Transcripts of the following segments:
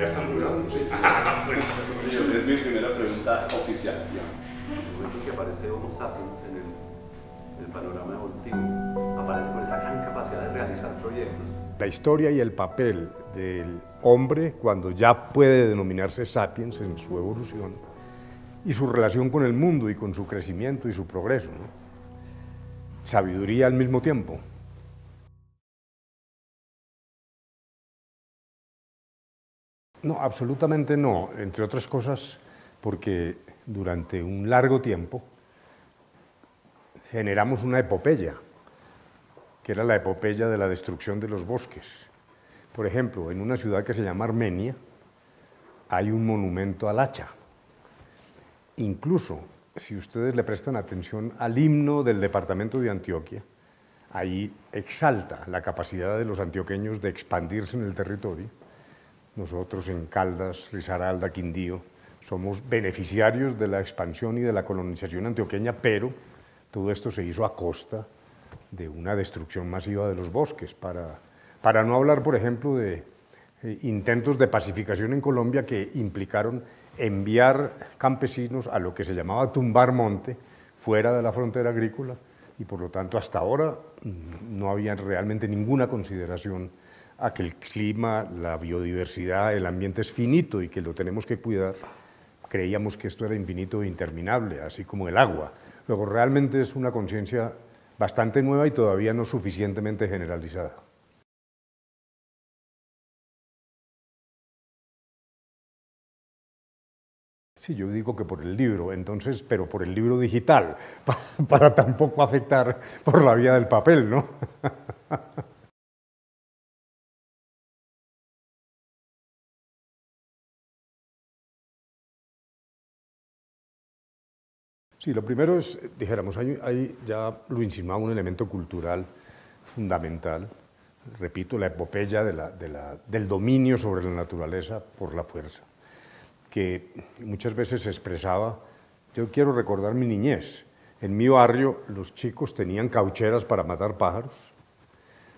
ya están durando, Sí, es mi primera pregunta oficial. En el momento que aparece Homo sapiens en el, panorama evolutivo, aparece con esa gran capacidad de realizar proyectos. La historia y el papel del hombre cuando ya puede denominarse sapiens en su evolución y su relación con el mundo y con su crecimiento y su progreso. Sabiduría al mismo tiempo. No, absolutamente no. Entre otras cosas, porque durante un largo tiempo generamos una epopeya, que era la epopeya de la destrucción de los bosques. Por ejemplo, en una ciudad que se llama Armenia hay un monumento al hacha. Incluso, si ustedes le prestan atención al himno del departamento de Antioquia, ahí exalta la capacidad de los antioqueños de expandirse en el territorio nosotros en Caldas, Risaralda, Quindío, somos beneficiarios de la expansión y de la colonización antioqueña, pero todo esto se hizo a costa de una destrucción masiva de los bosques, para, no hablar, por ejemplo, de eh, intentos de pacificación en Colombia que implicaron enviar campesinos a lo que se llamaba tumbar monte, fuera de la frontera agrícola, y por lo tanto hasta ahora mm, no había realmente ninguna consideración a que el clima, la biodiversidad, el ambiente es finito y que lo tenemos que cuidar, creíamos que esto era infinito e interminable, así como el agua. Luego, realmente es una conciencia bastante nueva y todavía no suficientemente generalizada. Sí, yo digo que por el libro, entonces, pero por el libro digital, para, para tampoco afectar por la vía del papel, ¿no? Sí, lo primero es, eh, dijéramos, ahí ya lo insinuaba un elemento cultural fundamental, repito, la epopeya del dominio sobre la naturaleza por la fuerza, que muchas veces se expresaba, yo quiero recordar mi niñez, en mi barrio los chicos tenían caucheras para matar pájaros,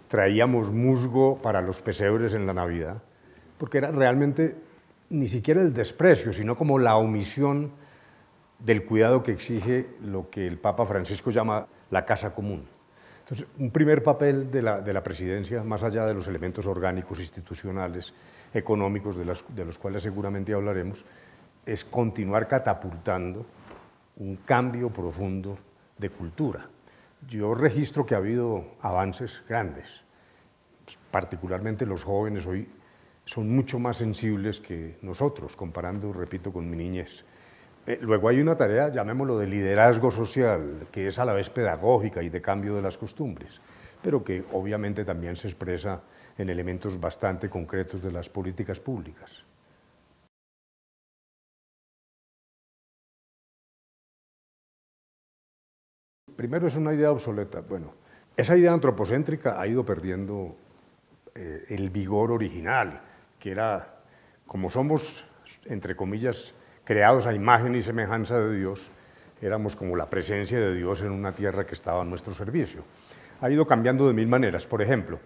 traíamos musgo para los pesebres en la Navidad, porque era realmente ni siquiera el desprecio, sino como la omisión del cuidado que exige lo que el Papa Francisco llama la casa común. Entonces, un primer papel de la, presidencia, más allá de los elementos orgánicos, institucionales, económicos, de, de los cuales seguramente hablaremos, es continuar catapultando un cambio profundo de cultura. Yo registro que ha habido avances grandes, pues, particularmente los jóvenes hoy son mucho más sensibles que nosotros, comparando, repito, con mi niñez. Eh, luego hay una tarea, llamémoslo, de liderazgo social, que es a la vez pedagógica y de cambio de las costumbres, pero que obviamente también se expresa en elementos bastante concretos de las políticas públicas. Primero es una idea obsoleta. Bueno, esa idea antropocéntrica ha ido perdiendo eh, el vigor original, que era, como somos, entre comillas, creados a imagen y semejanza de Dios, éramos como la presencia de Dios en una tierra que estaba a nuestro servicio. Ha ido cambiando de mil maneras. Por ejemplo,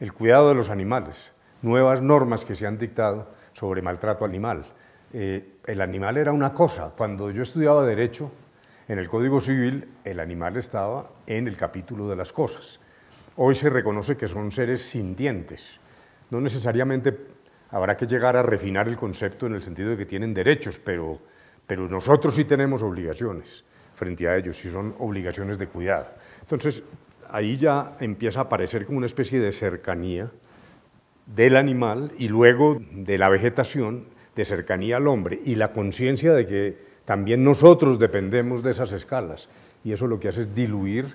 el cuidado de los animales, nuevas normas que se han dictado sobre maltrato animal. Eh, el animal era una cosa. Cuando yo estudiaba derecho, en el Código Civil, el animal estaba en el capítulo de las cosas. Hoy se reconoce que son seres sintientes, no necesariamente habrá que llegar a refinar el concepto en el sentido de que tienen derechos, pero, pero nosotros sí tenemos obligaciones frente a ellos y son obligaciones de cuidado. Entonces, ahí ya empieza a aparecer como una especie de cercanía del animal y luego de la vegetación, de cercanía al hombre y la conciencia de que también nosotros dependemos de esas escalas. Y eso lo que hace es diluir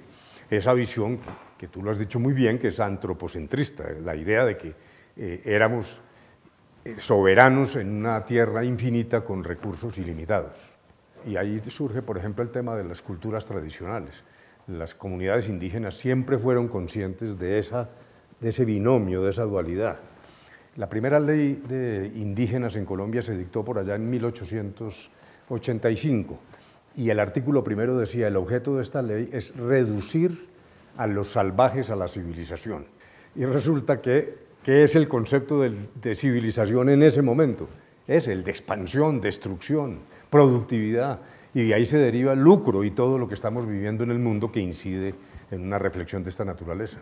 esa visión que tú lo has dicho muy bien, que es antropocentrista, la idea de que eh, éramos eh, soberanos en una tierra infinita con recursos ilimitados. Y ahí surge, por ejemplo, el tema de las culturas tradicionales. Las comunidades indígenas siempre fueron conscientes de, esa, de ese binomio, de esa dualidad. La primera ley de indígenas en Colombia se dictó por allá en 1885 y el artículo primero decía, el objeto de esta ley es reducir a los salvajes a la civilización. Y resulta que que es el concepto de, de, civilización en ese momento. Es el de expansión, destrucción, productividad, y de ahí se deriva lucro y todo lo que estamos viviendo en el mundo que incide en una reflexión de esta naturaleza.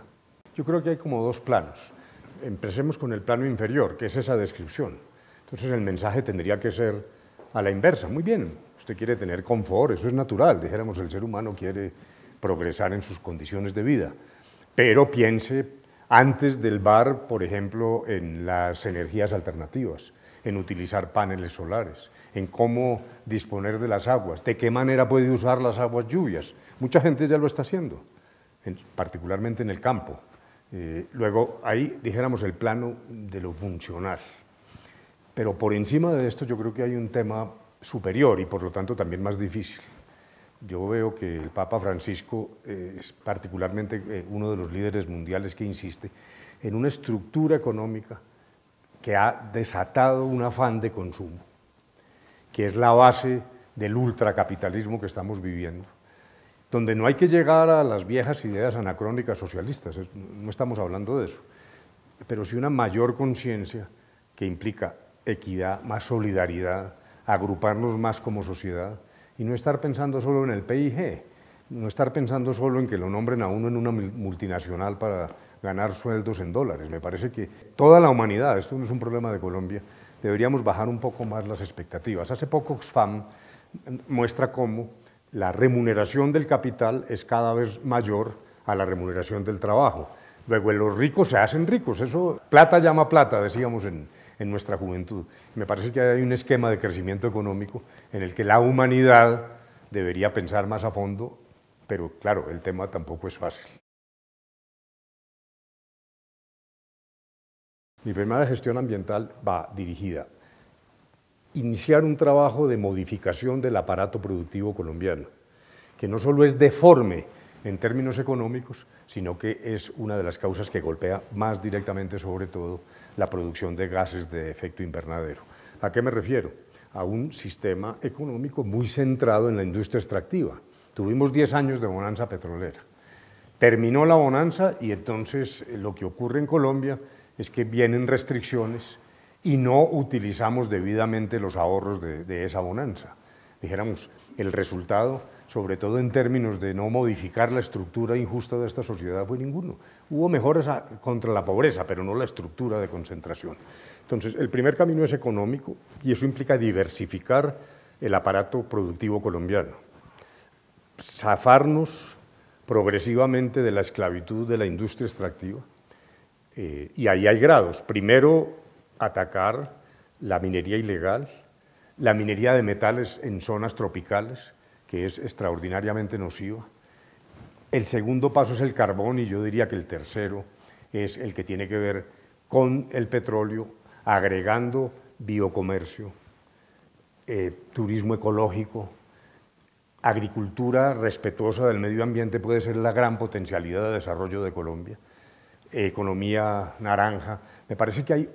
Yo creo que hay como dos planos. Empecemos con el plano inferior, que es esa descripción. Entonces el mensaje tendría que ser a la inversa. Muy bien, usted quiere tener confort, eso es natural. Dijéramos, el ser humano quiere progresar en sus condiciones de vida, pero piense antes del bar, por ejemplo, en las energías alternativas, en utilizar paneles solares, en cómo disponer de las aguas, de qué manera puede usar las aguas lluvias. Mucha gente ya lo está haciendo, particularmente en el campo. Eh, luego, ahí dijéramos el plano de lo funcional. Pero por encima de esto yo creo que hay un tema superior y por lo tanto también más difícil, yo veo que el Papa Francisco eh, es particularmente eh, uno de los líderes mundiales que insiste en una estructura económica que ha desatado un afán de consumo, que es la base del ultracapitalismo que estamos viviendo, donde no hay que llegar a las viejas ideas anacrónicas socialistas, no estamos hablando de eso, pero sí una mayor conciencia que implica equidad, más solidaridad, agruparnos más como sociedad, y no estar pensando solo en el PIG, no estar pensando solo en que lo nombren a uno en una multinacional para ganar sueldos en dólares. Me parece que toda la humanidad, esto no es un problema de Colombia, deberíamos bajar un poco más las expectativas. Hace poco Xfam muestra cómo la remuneración del capital es cada vez mayor a la remuneración del trabajo. Luego los ricos se hacen ricos, eso plata llama plata, decíamos en, en nuestra juventud. Me parece que hay un esquema de crecimiento económico en el que la humanidad debería pensar más a fondo, pero claro, el tema tampoco es fácil. Mi primera gestión ambiental va dirigida a iniciar un trabajo de modificación del aparato productivo colombiano, que no solo es deforme en términos económicos, sino que es una de las causas que golpea más directamente, sobre todo, la producción de gases de efecto invernadero. ¿A qué me refiero? A un sistema económico muy centrado en la industria extractiva. Tuvimos 10 años de bonanza petrolera. Terminó la bonanza y entonces eh, lo que ocurre en Colombia es que vienen restricciones y no utilizamos debidamente los ahorros de, de esa bonanza dijéramos, el resultado, sobre todo en términos de no modificar la estructura injusta de esta sociedad, fue ninguno. Hubo mejoras contra la pobreza, pero no la estructura de concentración. Entonces, el primer camino es económico y eso implica diversificar el aparato productivo colombiano, zafarnos progresivamente de la esclavitud de la industria extractiva. Eh, y ahí hay grados. Primero, atacar la minería ilegal, la minería de metales en zonas tropicales, que es extraordinariamente nociva. El segundo paso es el carbón y yo diría que el tercero es el que tiene que ver con el petróleo, agregando biocomercio, eh, turismo ecológico, agricultura respetuosa del medio ambiente puede ser la gran potencialidad de desarrollo de Colombia, economía naranja. Me parece que hay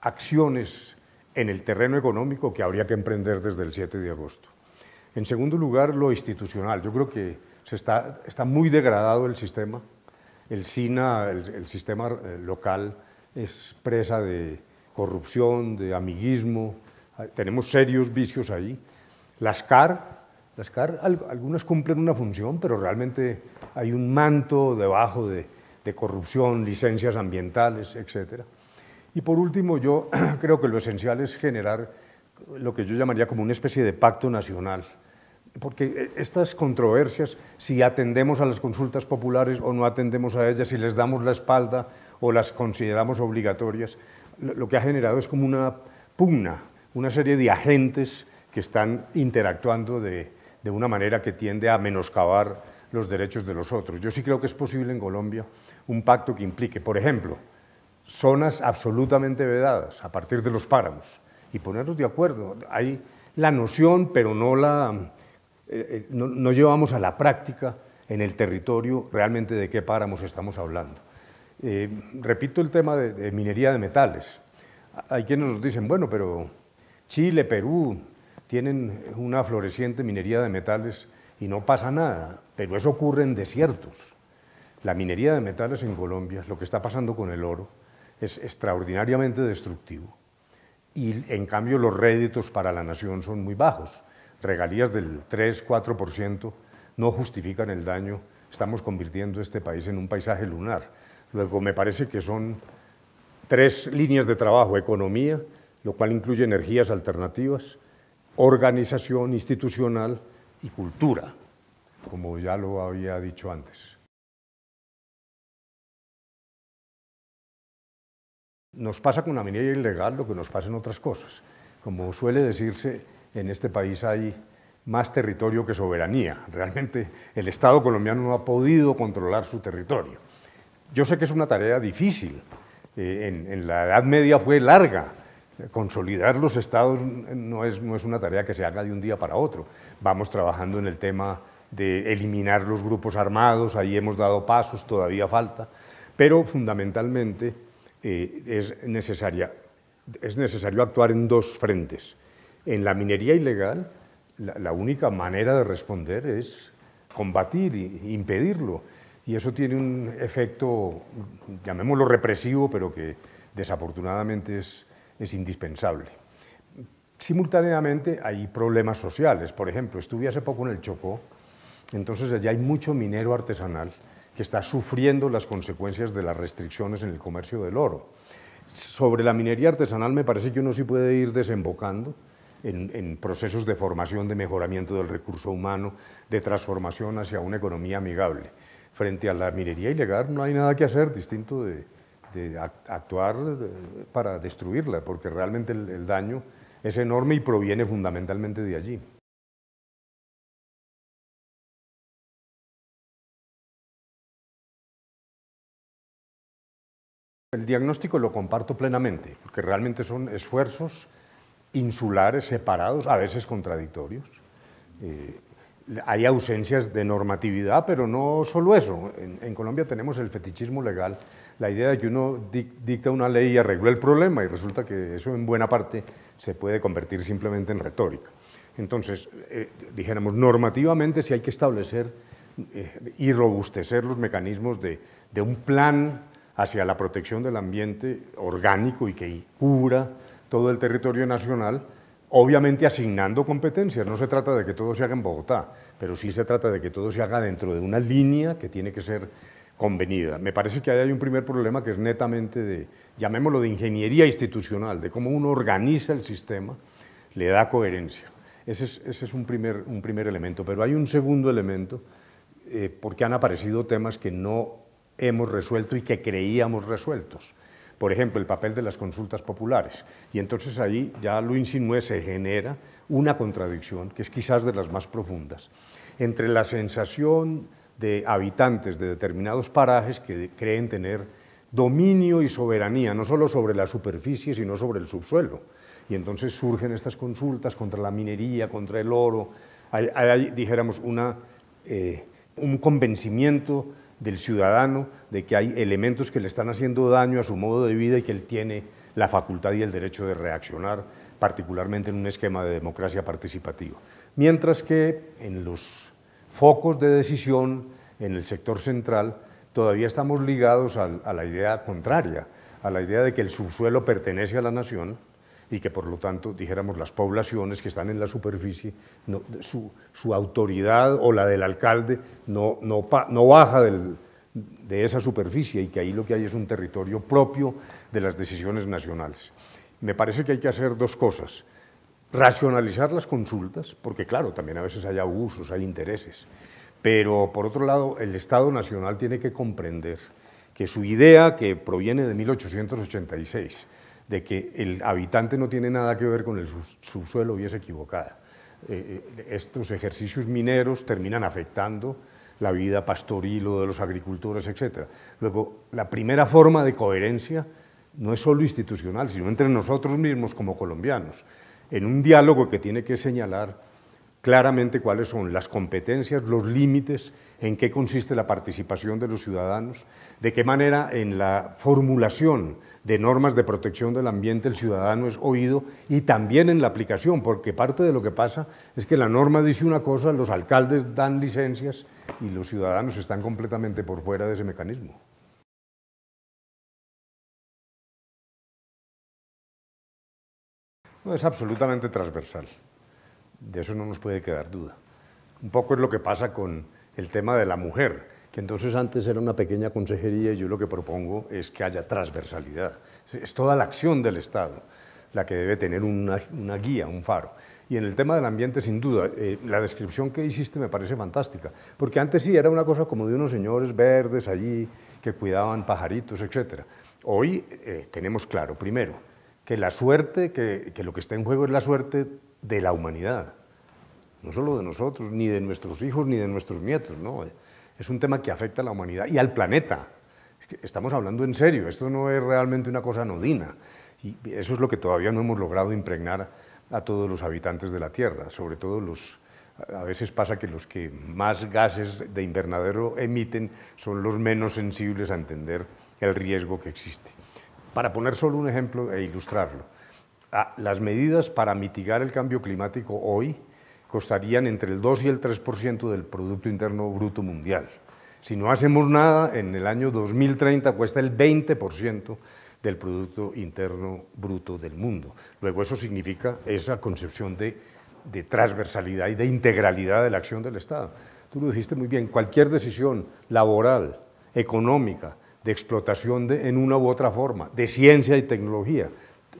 acciones en el terreno económico que habría que emprender desde el 7 de agosto. En segundo lugar, lo institucional. Yo creo que se está, está muy degradado el sistema. El SINA, el, sistema eh, local, es presa de corrupción, de amiguismo. Ah, tenemos serios vicios ahí. Las CAR, las CAR algunas cumplen una función, pero realmente hay un manto debajo de, de corrupción, licencias ambientales, etcétera. Y por último, yo creo que lo esencial es generar lo que yo llamaría como una especie de pacto nacional. Porque eh, estas controversias, si atendemos a las consultas populares o no atendemos a ellas, si les damos la espalda o las consideramos obligatorias, lo que ha generado es como una pugna, una serie de agentes que están interactuando de, de una manera que tiende a menoscabar los derechos de los otros. Yo sí creo que es posible en Colombia un pacto que implique, por ejemplo, zonas absolutamente vedadas a partir de los páramos y ponernos de acuerdo. Hay la noción, pero no la eh, eh, no, llevamos a la práctica en el territorio realmente de qué páramos estamos hablando. Eh, repito el tema de, de, minería de metales. Hay quienes nos dicen, bueno, pero Chile, Perú tienen una floreciente minería de metales y no pasa nada, pero eso ocurre en desiertos. La minería de metales en Colombia, lo que está pasando con el oro, es extraordinariamente destructivo. Y en cambio los réditos para la nación son muy bajos. Regalías del 3-4% no justifican el daño. Estamos convirtiendo este país en un paisaje lunar. Luego me parece que son tres líneas de trabajo. Economía, lo cual incluye energías alternativas, organización institucional y cultura, como ya lo había dicho antes. Nos pasa con la minería ilegal lo que nos pasa en otras cosas. Como suele decirse, en este país hay más territorio que soberanía. Realmente el Estado colombiano no ha podido controlar su territorio. Yo sé que es una tarea difícil. Eh, en, la Edad Media fue larga. Consolidar los estados no es, no es una tarea que se haga de un día para otro. Vamos trabajando en el tema de eliminar los grupos armados, ahí hemos dado pasos, todavía falta, pero fundamentalmente eh, es necesario actuar en dos frentes. En la minería ilegal, la, única manera de responder es combatir e impedirlo. Y eso tiene un efecto, llamémoslo represivo, pero que desafortunadamente es, es indispensable. Simultáneamente hay problemas sociales. Por ejemplo, estuve hace poco en el Chocó, entonces allá hay mucho minero artesanal que está sufriendo las consecuencias de las restricciones en el comercio del oro. Sobre la minería artesanal me parece que uno sí puede ir desembocando en, procesos de formación, de mejoramiento del recurso humano, de transformación hacia una economía amigable. Frente a la minería ilegal no hay nada que hacer distinto de, actuar para destruirla, porque realmente el daño es enorme y proviene fundamentalmente de allí. El diagnóstico lo comparto plenamente, porque realmente son esfuerzos insulares, separados, a veces contradictorios. Eh, hay ausencias de normatividad, pero no solo eso. En, Colombia tenemos el fetichismo legal, la idea de que uno dicta una ley y arregla el problema, y resulta que eso en buena parte se puede convertir simplemente en retórica. Entonces, eh, dijéramos, normativamente sí hay que establecer eh, y robustecer los mecanismos de, de un plan hacia la protección del ambiente orgánico y que cubra todo el territorio nacional, obviamente asignando competencias. No se trata de que todo se haga en Bogotá, pero sí se trata de que todo se haga dentro de una línea que tiene que ser convenida. Me parece que ahí hay un primer problema que es netamente de, llamémoslo de ingeniería institucional, de cómo uno organiza el sistema, le da coherencia. Ese es, un, primer, un primer elemento, pero hay un segundo elemento, eh, porque han aparecido temas que no hemos resuelto y que creíamos resueltos. Por ejemplo, el papel de las consultas populares. Y entonces ahí ya lo insinué, se genera una contradicción que es quizás de las más profundas entre la sensación de habitantes de determinados parajes que creen tener dominio y soberanía, no solo sobre la superficie, sino sobre el subsuelo. Y entonces surgen estas consultas contra la minería, contra el oro. Hay, dijéramos, una, eh, un convencimiento del ciudadano, de que hay elementos que le están haciendo daño a su modo de vida y que él tiene la facultad y el derecho de reaccionar, particularmente en un esquema de democracia participativa. Mientras que en los focos de decisión, en el sector central, todavía estamos ligados a, la idea contraria, a la idea de que el subsuelo pertenece a la nación y que por lo tanto, dijéramos, las poblaciones que están en la superficie, su, su, autoridad o la del alcalde no, no, no baja de esa superficie y que ahí lo que hay es un territorio propio de las decisiones nacionales. Me parece que hay que hacer dos cosas. Racionalizar las consultas, porque claro, también a veces hay abusos, hay intereses. Pero por otro lado, el Estado Nacional tiene que comprender que su idea, que proviene de 1886, de que el habitante no tiene nada que ver con el subsuelo y es equivocada. Eh, eh, estos ejercicios mineros terminan afectando la vida pastoril o de los agricultores, etc. Luego, la primera forma de coherencia no es solo institucional, sino entre nosotros mismos como colombianos, en un diálogo que tiene que señalar claramente cuáles son las competencias, los límites, en qué consiste la participación de los ciudadanos, de qué manera en la formulación de normas de protección del ambiente el ciudadano es oído y también en la aplicación, porque parte de lo que pasa es que la norma dice una cosa, los alcaldes dan licencias y los ciudadanos están completamente por fuera de ese mecanismo. No, es absolutamente transversal, de eso no nos puede quedar duda. Un poco es lo que pasa con el tema de la mujer que entonces antes era una pequeña consejería y yo lo que propongo es que haya transversalidad. Es toda la acción del Estado la que debe tener una, una guía, un faro. Y en el tema del ambiente, sin duda, eh, la descripción que hiciste me parece fantástica, porque antes sí era una cosa como de unos señores verdes allí que cuidaban pajaritos, etc. Hoy eh, tenemos claro, primero, que la suerte, que, que lo que está en juego es la suerte de la humanidad, no solo de nosotros, ni de nuestros hijos, ni de nuestros nietos, ¿no? es un tema que afecta a la humanidad y al planeta. estamos hablando en serio, esto no es realmente una cosa anodina. Y eso es lo que todavía no hemos logrado impregnar a todos los habitantes de la Tierra, sobre todo los... A veces pasa que los que más gases de invernadero emiten son los menos sensibles a entender el riesgo que existe. Para poner solo un ejemplo e ilustrarlo, las medidas para mitigar el cambio climático hoy costarían entre el 2 y el 3% del Producto Interno Bruto Mundial. Si no hacemos nada, en el año 2030 cuesta el 20% del Producto Interno Bruto del mundo. Luego eso significa esa concepción de, de transversalidad y de integralidad de la acción del Estado. Tú lo dijiste muy bien, cualquier decisión laboral, económica, de explotación en una u otra forma, de ciencia y tecnología,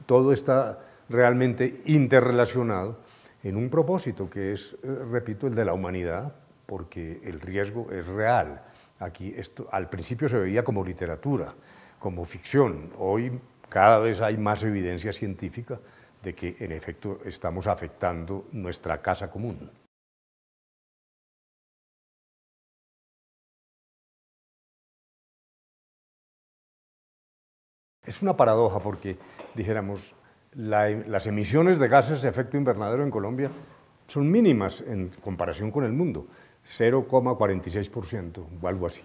todo está realmente interrelacionado en un propósito que es, eh, repito, el de la humanidad, porque el riesgo es real. Aquí esto, al principio se veía como literatura, como ficción. Hoy cada vez hay más evidencia científica de que en efecto estamos afectando nuestra casa común. Es una paradoja porque, dijéramos, Em, las emisiones de gases de efecto invernadero en Colombia son mínimas en comparación con el mundo, 0,46% o algo así.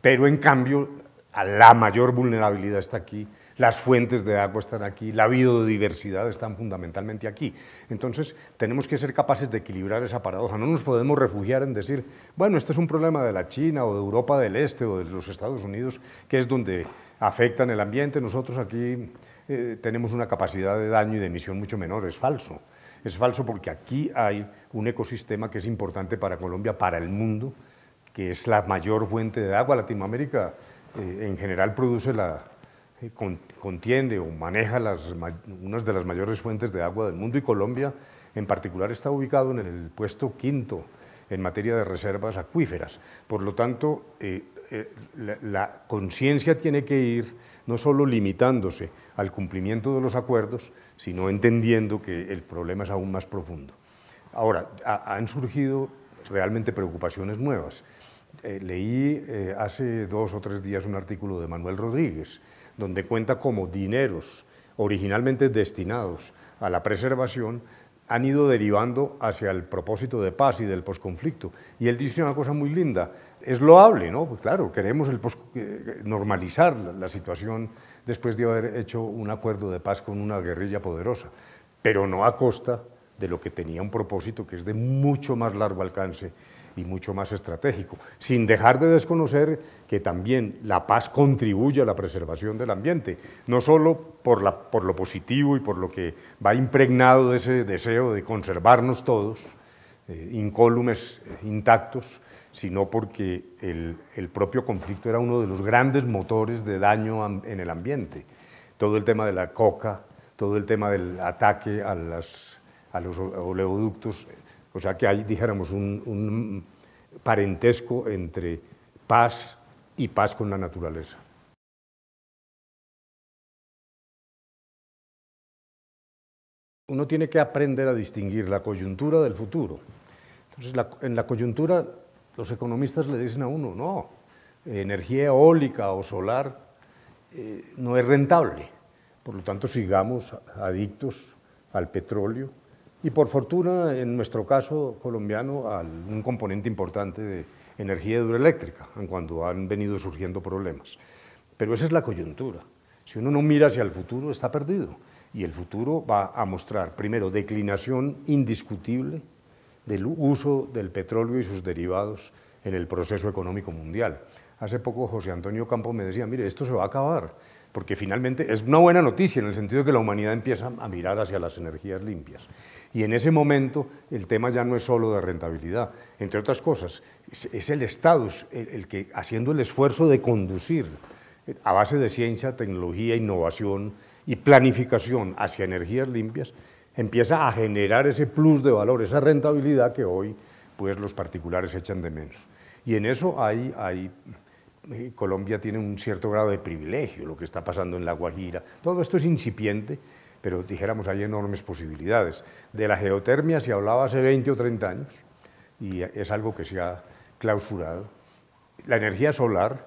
Pero en cambio, la mayor vulnerabilidad está aquí, las fuentes de agua están aquí, la biodiversidad está fundamentalmente aquí. Entonces, tenemos que ser capaces de equilibrar esa paradoja. No nos podemos refugiar en decir, bueno, este es un problema de la China o de Europa del Este o de los Estados Unidos, que es donde afectan el ambiente, nosotros aquí eh, tenemos una capacidad de daño y de emisión mucho menor. Es falso. Es falso porque aquí hay un ecosistema que es importante para Colombia, para el mundo, que es la mayor fuente de agua. Latinoamérica eh, en general produce la, eh, contiene o maneja las, unas de las mayores fuentes de agua del mundo y Colombia en particular está ubicado en el puesto quinto en materia de reservas acuíferas. Por lo tanto, eh, la, conciencia tiene que ir no solo limitándose al cumplimiento de los acuerdos, sino entendiendo que el problema es aún más profundo. Ahora, han surgido realmente preocupaciones nuevas. Eh, leí eh, hace dos o tres días un artículo de Manuel Rodríguez, donde cuenta cómo dineros originalmente destinados a la preservación han ido derivando hacia el propósito de paz y del posconflicto. Y él dice una cosa muy linda, es loable, ¿no? Pues claro, queremos eh, normalizar la, situación después de haber hecho un acuerdo de paz con una guerrilla poderosa, pero no a costa de lo que tenía un propósito que es de mucho más largo alcance y mucho más estratégico, sin dejar de desconocer que también la paz contribuye a la preservación del ambiente, no solo por, por lo positivo y por lo que va impregnado de ese deseo de conservarnos todos, eh, incólumes, eh, intactos, sino porque el, propio conflicto era uno de los grandes motores de daño en el ambiente. Todo el tema de la coca, todo el tema del ataque a, a los oleoductos, o sea que hay, dijéramos, un parentesco entre paz y paz con la naturaleza. uno tiene que aprender a distinguir la coyuntura del futuro. Entonces, en la coyuntura, los economistas le dicen a uno, no, energía eólica o solar eh, no es rentable. Por lo tanto, sigamos adictos al petróleo y, por fortuna, en nuestro caso colombiano, a un componente importante de energía hidroeléctrica, en cuanto han venido surgiendo problemas. Pero esa es la coyuntura. Si uno no mira hacia el futuro, está perdido. Y el futuro va a mostrar, primero, declinación indiscutible del uso del petróleo y sus derivados en el proceso económico mundial. Hace poco José Antonio Campo me decía, mire, esto se va a acabar, porque finalmente es una buena noticia en el sentido de que la humanidad empieza a mirar hacia las energías limpias. Y en ese momento el tema ya no es solo de rentabilidad, entre otras cosas, es, el Estado el, que haciendo el esfuerzo de conducir eh, a base de ciencia, tecnología, innovación, y planificación hacia energías limpias, empieza a generar ese plus de valor, esa rentabilidad que hoy pues, los particulares echan de menos. Y en eso hay, eh, Colombia tiene un cierto grado de privilegio, lo que está pasando en La Guajira. Todo esto es incipiente, pero dijéramos, hay enormes posibilidades. De la geotermia se hablaba hace 20 o 30 años y es algo que se ha clausurado. La energía solar,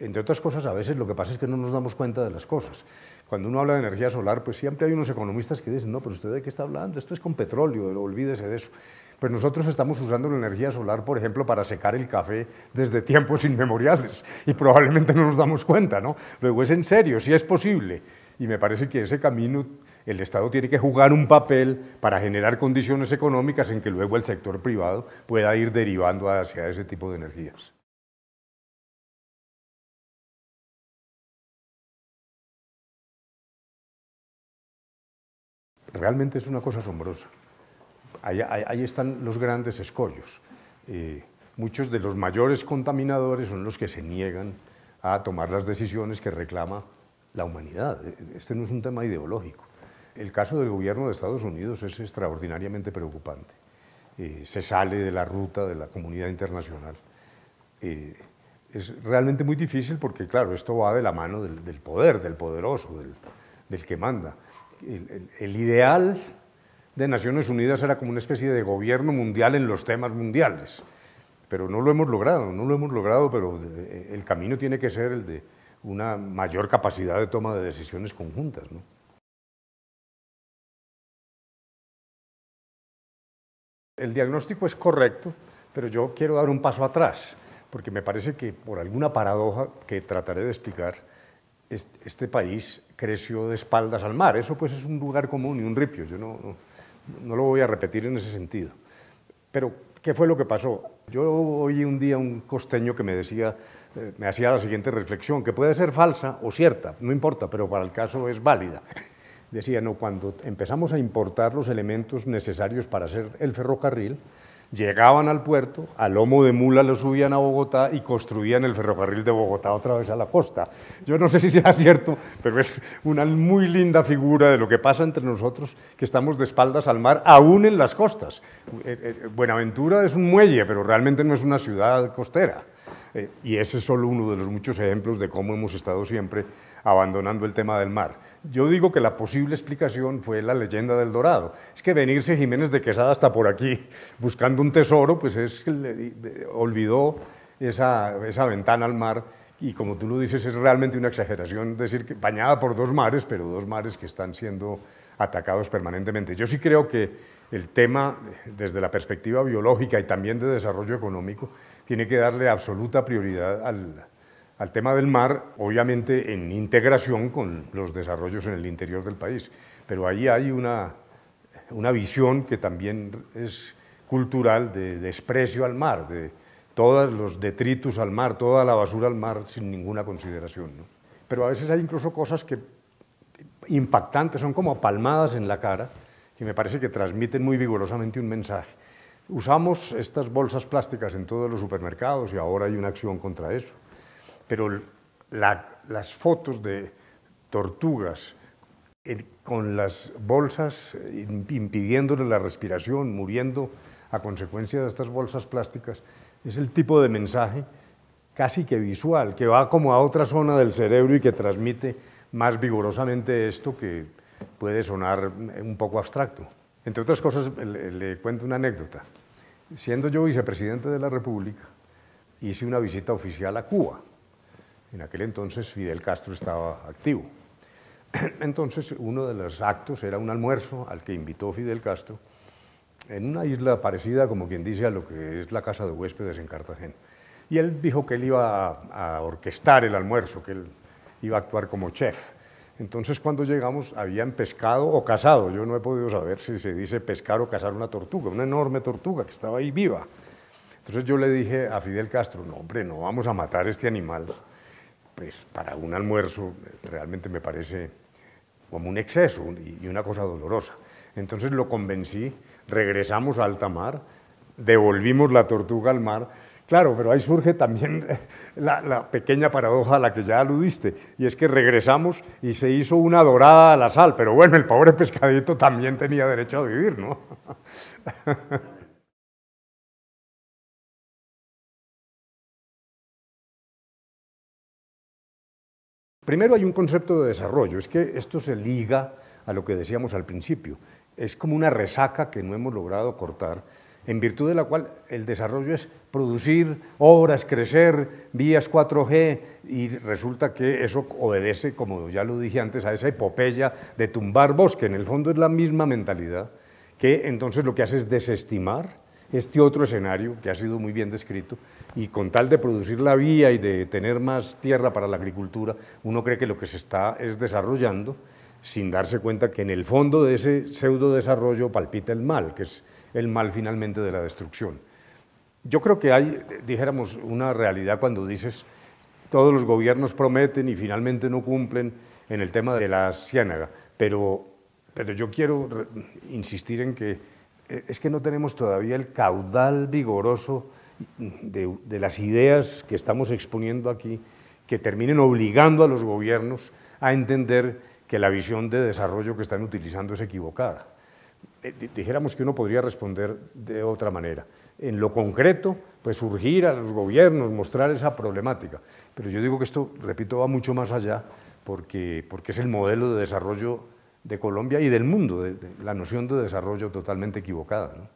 entre otras cosas, a veces lo que pasa es que no nos damos cuenta de las cosas cuando uno habla de energía solar, pues siempre hay unos economistas que dicen, no, pero usted de qué está hablando, esto es con petróleo, olvídese de eso. Pues nosotros estamos usando la energía solar, por ejemplo, para secar el café desde tiempos inmemoriales y probablemente no nos damos cuenta, ¿no? Luego es en serio, sí es posible. Y me parece que ese camino el Estado tiene que jugar un papel para generar condiciones económicas en que luego el sector privado pueda ir derivando hacia ese tipo de energías. realmente es una cosa asombrosa. Ahí, están los grandes escollos. muchos de los mayores contaminadores son los que se niegan a tomar las decisiones que reclama la humanidad. E, e, este no es un tema ideológico. El caso del gobierno de Estados Unidos es extraordinariamente preocupante. se sale de la ruta de la comunidad internacional. es realmente muy difícil porque, claro, esto va de la mano del, poder, del poderoso, del que manda el, ideal de Naciones Unidas era como una especie de gobierno mundial en los temas mundiales, pero no lo hemos logrado, no lo hemos logrado, pero eh, el camino tiene que ser el de una mayor capacidad de toma de decisiones conjuntas. El diagnóstico es correcto, pero yo quiero dar un paso atrás, porque me parece que por alguna paradoja que trataré de explicar, este país creció de espaldas al mar. Eso pues es un lugar común y un ripio. Yo no, no, lo voy a repetir en ese sentido. Pero, ¿qué fue lo que pasó? Yo oí un día un costeño que me decía, eh, me hacía la siguiente reflexión, que puede ser falsa o cierta, no importa, pero para el caso es válida. Decía, no, cuando empezamos a importar los elementos necesarios para hacer el ferrocarril, llegaban al puerto, a lomo de mula lo subían a Bogotá y construían el ferrocarril de Bogotá otra vez a la costa. Yo no sé si será cierto, pero es una muy linda figura de lo que pasa entre nosotros que estamos de espaldas al mar, aún en las costas. Eh, eh, Buenaventura es un muelle, pero realmente no es una ciudad costera. Eh, y ese es solo uno de los muchos ejemplos de cómo hemos estado siempre abandonando el tema del mar. Yo digo que la posible explicación fue la leyenda del Dorado. Es que venirse Jiménez de Quesada hasta por aquí buscando un tesoro, pues es olvidó esa, esa, ventana al mar y como tú lo dices es realmente una exageración decir que bañada por dos mares, pero dos mares que están siendo atacados permanentemente. Yo sí creo que el tema desde la perspectiva biológica y también de desarrollo económico tiene que darle absoluta prioridad al, al tema del mar, obviamente en integración con los desarrollos en el interior del país. Pero ahí hay una, visión que también es cultural de desprecio al mar, de todos los detritus al mar, toda la basura al mar sin ninguna consideración. Pero a veces hay incluso cosas que impactantes, son como palmadas en la cara, que me parece que transmiten muy vigorosamente un mensaje. Usamos estas bolsas plásticas en todos los supermercados y ahora hay una acción contra eso pero las fotos de tortugas eh, con las bolsas eh, impidiéndole la respiración, muriendo a consecuencia de estas bolsas plásticas, es el tipo de mensaje casi que visual, que va como a otra zona del cerebro y que transmite más vigorosamente esto que puede sonar mm, un poco abstracto. Entre otras cosas, eh, le cuento una anécdota. Siendo yo vicepresidente de la República, hice una visita oficial a Cuba en aquel entonces Fidel Castro estaba activo. Entonces uno de los actos era un almuerzo al que invitó Fidel Castro en una isla parecida, como quien dice, a lo que es la casa de huéspedes en Cartagena. Y él dijo que él iba a, orquestar el almuerzo, que él iba a actuar como chef. Entonces cuando llegamos habían pescado o cazado, yo no he podido saber si se dice pescar o cazar una tortuga, una enorme tortuga que estaba ahí viva. Entonces yo le dije a Fidel Castro, no hombre, no vamos a matar este animal, pues para un almuerzo realmente me parece como un exceso y una cosa dolorosa. Entonces lo convencí, regresamos a alta mar, devolvimos la tortuga al mar. Claro, pero ahí surge también la, pequeña paradoja a la que ya aludiste, y es que regresamos y se hizo una dorada a la sal, pero bueno, el pobre pescadito también tenía derecho a vivir, ¿no? Primero hay un concepto de desarrollo, es que esto se liga a lo que decíamos al principio, es como una resaca que no hemos logrado cortar, en virtud de la cual el desarrollo es producir obras, crecer, vías 4G, y resulta que eso obedece, como ya lo dije antes, a esa epopeya de tumbar bosque, en el fondo es la misma mentalidad, que entonces lo que hace es desestimar este otro escenario que ha sido muy bien descrito y con tal de producir la vía y de tener más tierra para la agricultura, uno cree que lo que se está es desarrollando sin darse cuenta que en el fondo de ese pseudo desarrollo palpita el mal, que es el mal finalmente de la destrucción. Yo creo que hay, dijéramos, una realidad cuando dices todos los gobiernos prometen y finalmente no cumplen en el tema de la ciénaga, pero, pero yo quiero insistir en que eh, es que no tenemos todavía el caudal vigoroso de, las ideas que estamos exponiendo aquí que terminen obligando a los gobiernos a entender que la visión de desarrollo que están utilizando es equivocada. Eh, dijéramos que uno podría responder de otra manera. En lo concreto, pues surgir a los gobiernos, mostrar esa problemática. Pero yo digo que esto, repito, va mucho más allá porque, es el modelo de desarrollo de Colombia y del mundo, la noción de desarrollo totalmente equivocada.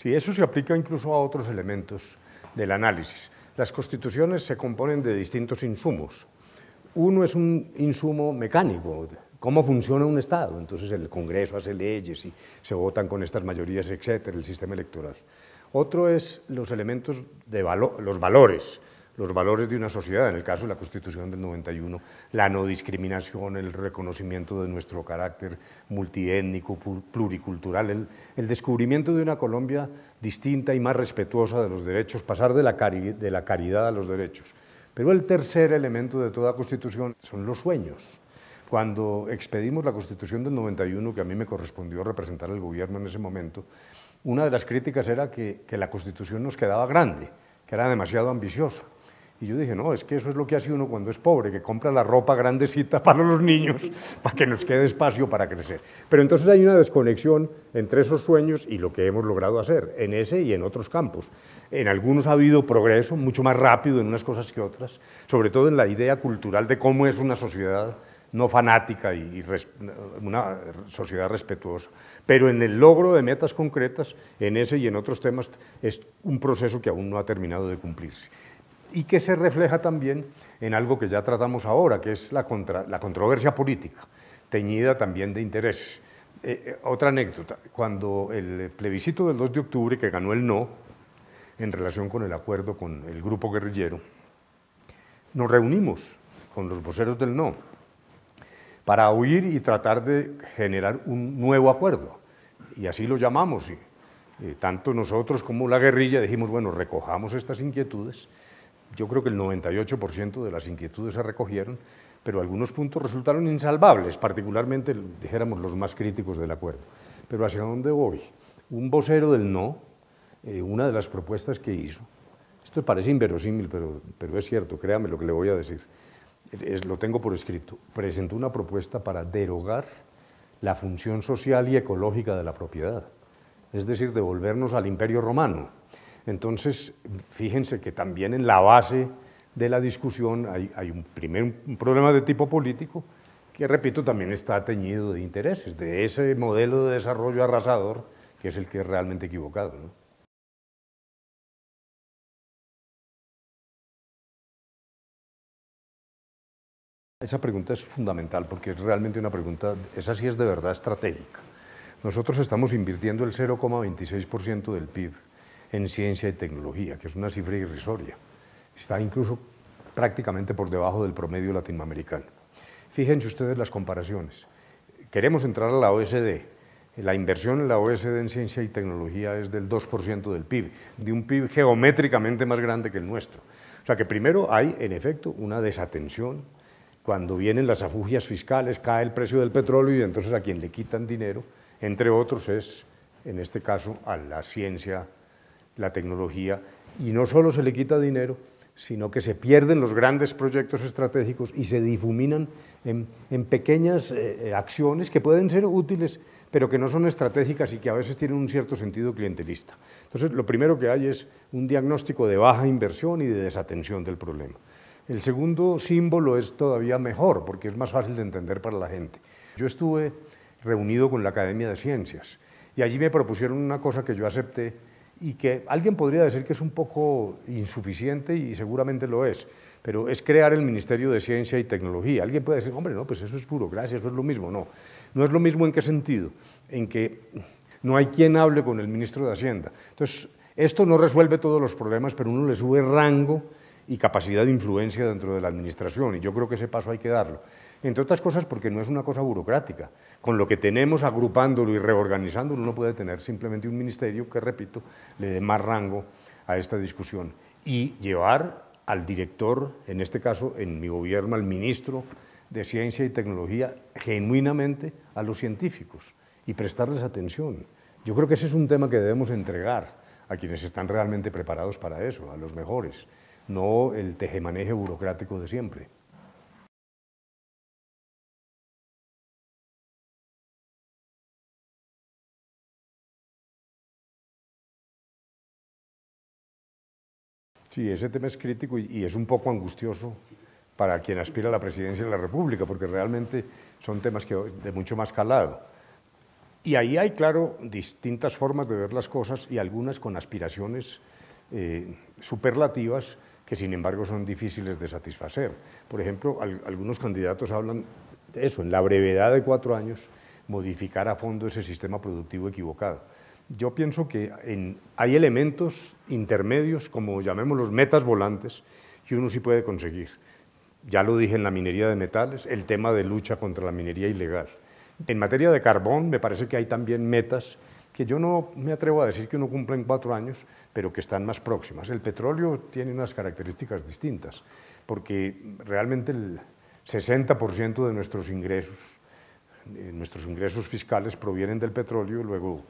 Sí, eso se aplica incluso a otros elementos del análisis. Las constituciones se componen de distintos insumos. Uno es un insumo mecánico, cómo funciona un Estado. Entonces el Congreso hace leyes y se votan con estas mayorías, etcétera, el sistema electoral. Otro es los elementos de los valores, los valores de una sociedad, en el caso de la Constitución del 91, la no discriminación, el reconocimiento de nuestro carácter multiétnico, pluricultural, el, descubrimiento de una Colombia distinta y más respetuosa de los derechos, pasar de la, caridad a los derechos. Pero el tercer elemento de toda Constitución son los sueños. Cuando expedimos la Constitución del 91, que a mí me correspondió representar el gobierno en ese momento, una de las críticas era que la Constitución nos quedaba grande, que era demasiado ambiciosa. Y yo dije, no, es que eso es lo que hace uno cuando es pobre, que compra la ropa grandecita para los niños, para que nos quede espacio para crecer. Pero entonces hay una desconexión entre esos sueños y lo que hemos logrado hacer, en ese y en otros campos. En algunos ha habido progreso, mucho más rápido en unas cosas que otras, sobre todo en la idea cultural de cómo es una sociedad no fanática y, una sociedad respetuosa. Pero en el logro de metas concretas, en ese y en otros temas, es un proceso que aún no ha terminado de cumplirse y que se refleja también en algo que ya tratamos ahora, que es la, la controversia política, teñida también de intereses. Eh, eh, otra anécdota, cuando el plebiscito del 2 de octubre, que ganó el no, en relación con el acuerdo con el grupo guerrillero, nos reunimos con los voceros del no para oír y tratar de generar un nuevo acuerdo. Y así lo llamamos. Y, eh, tanto nosotros como la guerrilla dijimos, bueno, recojamos estas inquietudes yo creo que el 98% de las inquietudes se recogieron, pero algunos puntos resultaron insalvables, particularmente, dijéramos, los más críticos del acuerdo. Pero ¿hacia dónde voy? Un vocero del no, eh, una de las propuestas que hizo, esto parece inverosímil, pero, pero es cierto, créame lo que le voy a decir, lo tengo por escrito, presentó una propuesta para derogar la función social y ecológica de la propiedad, es decir, devolvernos al imperio romano. Entonces, fíjense que también en la base de la discusión hay, un primer problema de tipo político que, repito, también está teñido de intereses, de ese modelo de desarrollo arrasador que es el que es realmente equivocado. Esa pregunta es fundamental porque es realmente una pregunta, esa sí es de verdad estratégica. Nosotros estamos invirtiendo el 0,26% del PIB en ciencia y tecnología, que es una cifra irrisoria. Está incluso prácticamente por debajo del promedio latinoamericano. Fíjense ustedes las comparaciones. Queremos entrar a la OSD. La inversión en la OSD en ciencia y tecnología es del 2% del PIB, de un PIB geométricamente más grande que el nuestro. O sea que primero hay, en efecto, una desatención. Cuando vienen las afugias fiscales, cae el precio del petróleo y entonces a quien le quitan dinero, entre otros, es, en este caso, a la ciencia la tecnología y no solo se le quita dinero, sino que se pierden los grandes proyectos estratégicos y se difuminan en, pequeñas eh, eh, acciones que pueden ser útiles, pero que no son estratégicas y que a veces tienen un cierto sentido clientelista. Entonces, lo primero que hay es un diagnóstico de baja inversión y de desatención del problema. El segundo símbolo es todavía mejor, porque es más fácil de entender para la gente. Yo estuve reunido con la Academia de Ciencias y allí me propusieron una cosa que yo acepté, y que alguien podría decir que es un poco insuficiente y seguramente lo es, pero es crear el Ministerio de Ciencia y Tecnología. Alguien puede decir, hombre, no, pues eso es burocracia, eso es lo mismo. No, no es lo mismo en qué sentido, en que no hay quien hable con el ministro de Hacienda. Entonces, esto no resuelve todos los problemas, pero uno le sube rango y capacidad de influencia dentro de la administración, y yo creo que ese paso hay que darlo entre otras cosas porque no es una cosa burocrática. Con lo que tenemos, agrupándolo y reorganizándolo, uno puede tener simplemente un ministerio que, repito, le dé más rango a esta discusión y llevar al director, en este caso, en mi gobierno, al ministro de Ciencia y Tecnología, genuinamente a los científicos y prestarles atención. Yo creo que ese es un tema que debemos entregar a quienes están realmente preparados para eso, a los mejores, no el tejemaneje burocrático de siempre. Sí, ese tema es crítico y, es un poco angustioso para quien aspira a la presidencia de la República, porque realmente son temas de mucho más calado. Y ahí hay, claro, distintas formas de ver las cosas y algunas con aspiraciones eh, superlativas que, sin embargo, son difíciles de satisfacer. Por ejemplo, algunos candidatos hablan de eso, en la brevedad de cuatro años, modificar a fondo ese sistema productivo equivocado yo pienso que hay elementos intermedios, como llamémoslos metas volantes, que uno sí puede conseguir. Ya lo dije en la minería de metales, el tema de lucha contra la minería ilegal. En materia de carbón, me parece que hay también metas que yo no me atrevo a decir que no cumplen cuatro años, pero que están más próximas. El petróleo tiene unas características distintas, porque realmente el 60% de nuestros ingresos, eh, nuestros ingresos fiscales provienen del petróleo, luego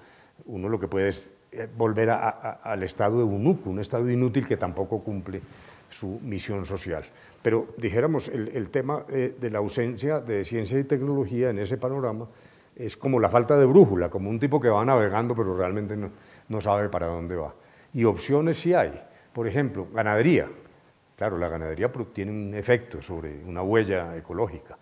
uno lo que puede es eh, volver al estado de eunuco, un estado inútil que tampoco cumple su misión social. Pero dijéramos, el, tema eh, de la ausencia de ciencia y tecnología en ese panorama es como la falta de brújula, como un tipo que va navegando pero realmente no, no sabe para dónde va. Y opciones sí hay. Por ejemplo, ganadería. Claro, la ganadería tiene un efecto sobre una huella ecológica,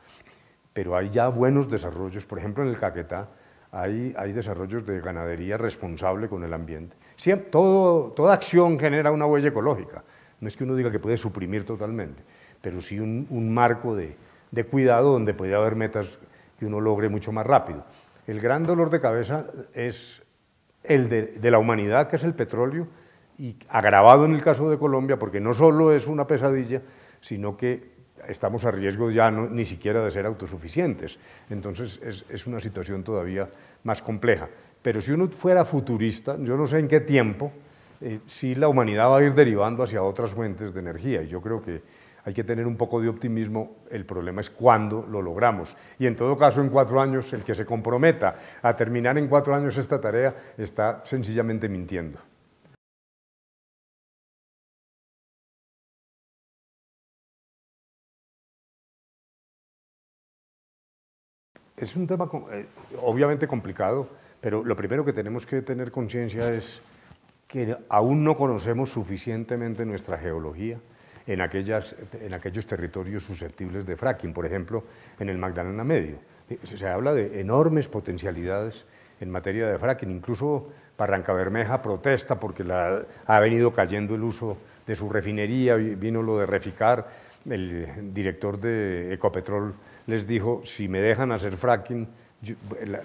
pero hay ya buenos desarrollos, por ejemplo, en el Caquetá, hay, desarrollos de ganadería responsable con el ambiente. Siempre, toda acción genera una huella ecológica. No es que uno diga que puede suprimir totalmente, pero sí un, marco de, cuidado donde puede haber metas que uno logre mucho más rápido. El gran dolor de cabeza es el de, de la humanidad, que es el petróleo, y agravado en el caso de Colombia, porque no solo es una pesadilla, sino que estamos a riesgo ya ni siquiera de ser autosuficientes. Entonces es, una situación todavía más compleja. Pero si uno fuera futurista, yo no sé en qué tiempo, eh, si la humanidad va a ir derivando hacia otras fuentes de energía. Y yo creo que hay que tener un poco de optimismo, el problema es cuándo lo logramos. Y en todo caso, en cuatro años, el que se comprometa a terminar en cuatro años esta tarea está sencillamente mintiendo. Es un tema eh, obviamente complicado, pero lo primero que tenemos que tener conciencia es que aún no conocemos suficientemente nuestra geología en, aquellas, en aquellos territorios susceptibles de fracking, por ejemplo, en el Magdalena Medio. Se habla de enormes potencialidades en materia de fracking, incluso Barranca Bermeja protesta porque la, ha venido cayendo el uso de su refinería, vino lo de Reficar, el director de Ecopetrol les dijo, si me dejan hacer fracking,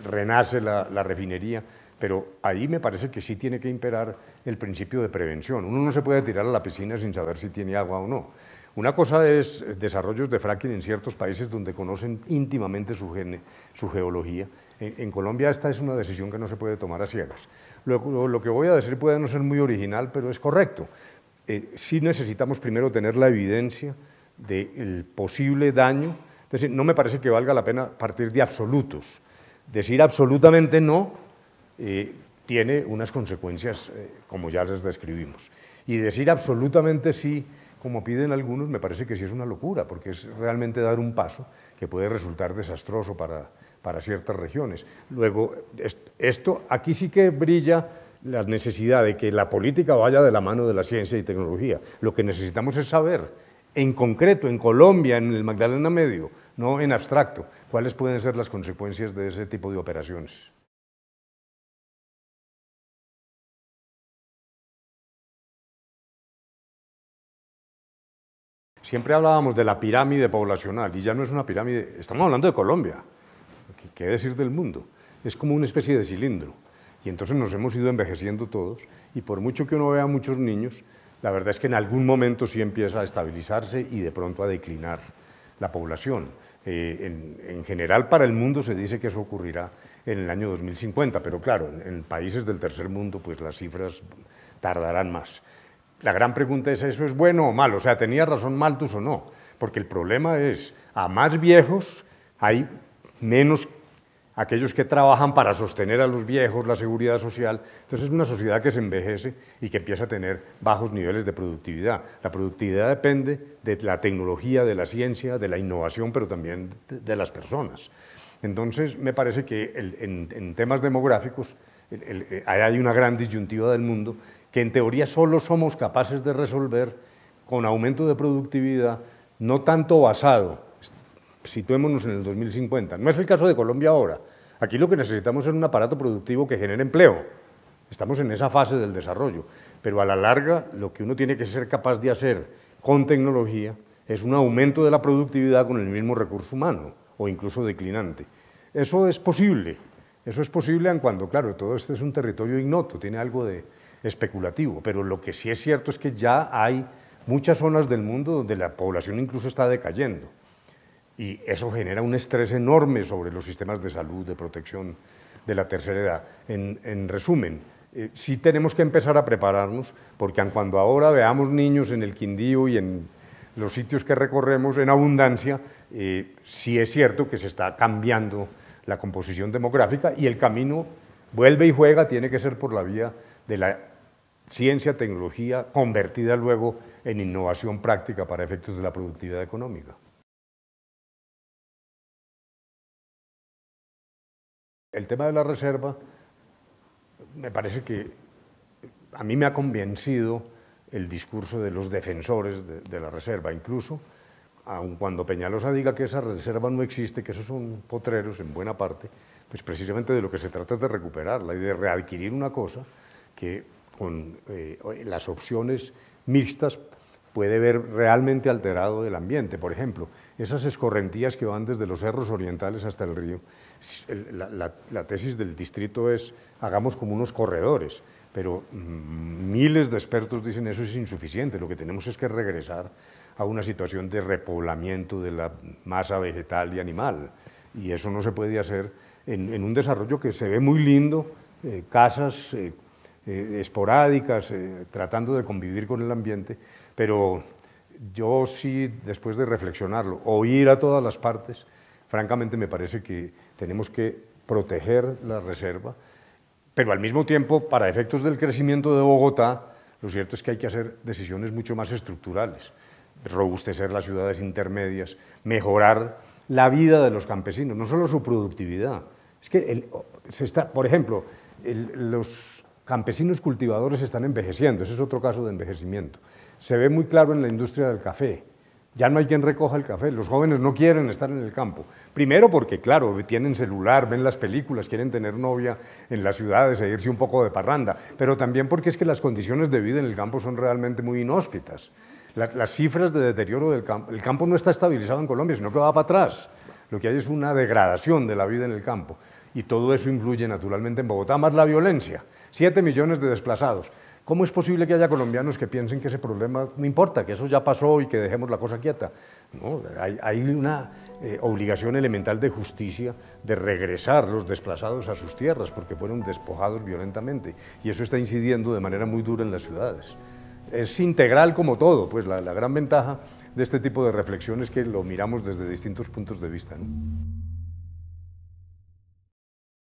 renace la, refinería, pero ahí me parece que sí tiene que imperar el principio de prevención. Uno no se puede tirar a la piscina sin saber si tiene agua o no. Una cosa es desarrollos de fracking en ciertos países donde conocen íntimamente su, geología. En, Colombia esta es una decisión que no se puede tomar a ciegas. Lo, que voy a decir puede no ser muy original, pero es correcto. Eh, sí necesitamos primero tener la evidencia del posible daño entonces, no me parece que valga la pena partir de absolutos. Decir absolutamente no eh, tiene unas consecuencias eh, como ya les describimos. Y decir absolutamente sí, como piden algunos, me parece que sí es una locura, porque es realmente dar un paso que puede resultar desastroso para, para ciertas regiones. Luego, esto aquí sí que brilla la necesidad de que la política vaya de la mano de la ciencia y tecnología. Lo que necesitamos es saber en concreto en Colombia, en el Magdalena Medio, no en abstracto, cuáles pueden ser las consecuencias de ese tipo de operaciones. Siempre hablábamos de la pirámide poblacional y ya no es una pirámide, estamos hablando de Colombia, ¿qué decir del mundo? Es como una especie de cilindro y entonces nos hemos ido envejeciendo todos y por mucho que uno vea muchos niños, la verdad es que en algún momento sí empieza a estabilizarse y de pronto a declinar la población. Eh, en, general para el mundo se dice que eso ocurrirá en el año 2050, pero claro, en, países del tercer mundo pues las cifras tardarán más. La gran pregunta es, ¿eso es bueno o malo? O sea, ¿tenía razón Maltus o no? Porque el problema es, a más viejos hay menos aquellos que trabajan para sostener a los viejos, la seguridad social. Entonces es una sociedad que se envejece y que empieza a tener bajos niveles de productividad. La productividad depende de la tecnología, de la ciencia, de la innovación, pero también de, las personas. Entonces me parece que en, temas demográficos eh, hay una gran disyuntiva del mundo que en teoría solo somos capaces de resolver con aumento de productividad, no tanto basado situémonos en el 2050. No es el caso de Colombia ahora. Aquí lo que necesitamos es un aparato productivo que genere empleo. Estamos en esa fase del desarrollo. Pero a la larga, lo que uno tiene que ser capaz de hacer con tecnología es un aumento de la productividad con el mismo recurso humano o incluso declinante. Eso es posible. Eso es posible en cuando, claro, todo este es un territorio ignoto, tiene algo de especulativo. Pero lo que sí es cierto es que ya hay muchas zonas del mundo donde la población incluso está decayendo. Y eso genera un estrés enorme sobre los sistemas de salud, de protección de la tercera edad. En, resumen, eh, sí tenemos que empezar a prepararnos, porque aun cuando ahora veamos niños en el Quindío y en los sitios que recorremos en abundancia, eh, sí es cierto que se está cambiando la composición demográfica y el camino vuelve y juega, tiene que ser por la vía de la ciencia, tecnología, convertida luego en innovación práctica para efectos de la productividad económica. El tema de la reserva, me parece que a mí me ha convencido el discurso de los defensores de, la reserva, incluso aun cuando Peñalosa diga que esa reserva no existe, que esos son potreros en buena parte, pues precisamente de lo que se trata es de recuperarla y de readquirir una cosa que con eh, las opciones mixtas puede ver realmente alterado el ambiente. Por ejemplo, esas escorrentías que van desde los cerros orientales hasta el río, la, tesis del distrito es hagamos como unos corredores, pero mm, miles de expertos dicen eso es insuficiente, lo que tenemos es que regresar a una situación de repoblamiento de la masa vegetal y animal, y eso no se puede hacer en, un desarrollo que se ve muy lindo, eh, casas eh, eh, esporádicas, tratando de convivir con el ambiente, pero yo sí, después de reflexionarlo, oír a todas las partes, francamente me parece que tenemos que proteger la reserva, pero al mismo tiempo, para efectos del crecimiento de Bogotá, lo cierto es que hay que hacer decisiones mucho más estructurales, robustecer las ciudades intermedias, mejorar la vida de los campesinos, no solo su productividad. Es que, por ejemplo, los campesinos cultivadores están envejeciendo, ese es otro caso de envejecimiento. Se ve muy claro en la industria del café ya no hay quien recoja el café. Los jóvenes no quieren estar en el campo. Primero porque, claro, tienen celular, ven las películas, quieren tener novia en las ciudades e irse un poco de parranda, pero también porque es que las condiciones de vida en el campo son realmente muy inhóspitas. las cifras de deterioro del campo, el campo no está estabilizado en Colombia, sino que va para atrás. Lo que hay es una degradación de la vida en el campo. Y todo eso influye naturalmente en Bogotá, más la violencia. Siete millones de desplazados. ¿Cómo es posible que haya colombianos que piensen que ese problema no importa, que eso ya pasó y que dejemos la cosa quieta? No, hay, una eh, obligación elemental de justicia de regresar los desplazados a sus tierras porque fueron despojados violentamente y eso está incidiendo de manera muy dura en las ciudades. Es integral como todo, pues la, gran ventaja de este tipo de reflexiones que lo miramos desde distintos puntos de vista.